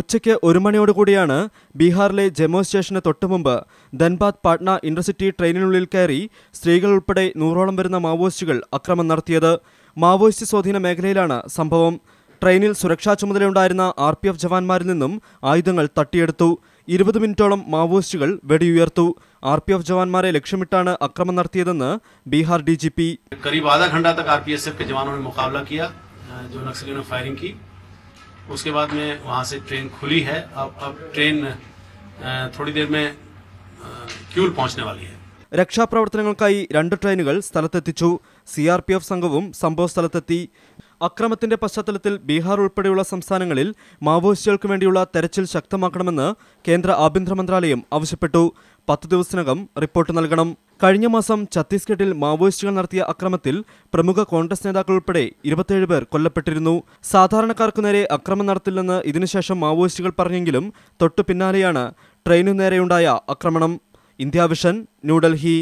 ഉച്ചയ്ക്ക് ഒരു മണിയോടുകൂടിയാണ് ബീഹാറിലെ ജമ്മു സ്റ്റേഷന് തൊട്ടുമുമ്പ് ധൻബാദ് പാട്ന ഇന്റർസിറ്റി ട്രെയിനിനുള്ളിൽ കയറി സ്ത്രീകൾ ഉൾപ്പെടെ നൂറോളം വരുന്ന മാവോയിസ്റ്റുകൾ അക്രമം നടത്തിയത് മാവോയിസ്റ്റ് സ്വാധീന മേഖലയിലാണ് സംഭവം ട്രെയിനിൽ സുരക്ഷാ ചുമതലയുണ്ടായിരുന്ന ആർ പി എഫ് ജവാന്മാരിൽ നിന്നും ആയുധങ്ങൾ തട്ടിയെടുത്തു ഇരുപത് മിനിറ്റോളം മാവോയിസ്റ്റുകൾ വെടിയുയർത്തു ആർ പി എഫ് ജവാന്മാരെ ലക്ഷ്യമിട്ടാണ് അക്രമം നടത്തിയതെന്ന് ബീഹാർ ഡി ജി പി കരീബ് ആധാ ഘണ്ടാ തക് ആർ പി എസ് എഫ് ജവാനോ മുഖാബല കിയ जो नक्सलियों ने फायरिंग की उसके बाद में वहाँ से ट्रेन खुली है अब अब ट्रेन थोड़ी देर में क्यूल वाली है പहुંચനവാലി രക്ഷാപ്രവർത്തനങ്ങൾക്കായി രണ്ട് ട്രെയിനുകൾ സ്ഥലത്തെത്തിച്ചു സി ആർ പി എഫ് സംഘവും സംഭവ സ്ഥലത്തെത്തി അക്രമത്തിന്റെ പശ്ചാത്തലത്തിൽ ബീഹാർ ഉൾപ്പെടെയുള്ള സംസ്ഥാനങ്ങളിൽ മാവോയിസ്റ്റുകൾക്ക് വേണ്ടിയുള്ള തെരച്ചിൽ ശക്തമാക്കണമെന്ന് കേന്ദ്ര ആഭ്യന്തര മന്ത്രാലയം ആവശ്യപ്പെട്ടു പത്ത് ദിവസത്തിനകം റിപ്പോർട്ട് നൽകണം കഴിഞ്ഞ മാസം ഛത്തീസ്ഗഡിൽ മാവോയിസ്റ്റുകൾ നടത്തിയ അക്രമത്തിൽ പ്രമുഖ കോൺഗ്രസ് നേതാക്കൾ ഉൾപ്പെടെ ഇരുപത്തിയേഴ് പേർ കൊല്ലപ്പെട്ടിരുന്നു സാധാരണക്കാർക്കു നേരെ അക്രമം നടത്തില്ലെന്ന് ഇതിനുശേഷം മാവോയിസ്റ്റുകൾ പറഞ്ഞെങ്കിലും തൊട്ടു പിന്നാലെയാണ് ട്രെയിനു നേരെയുണ്ടായ ആക്രമണം ഇന്ത്യാവിഷൻ ന്യൂഡൽഹി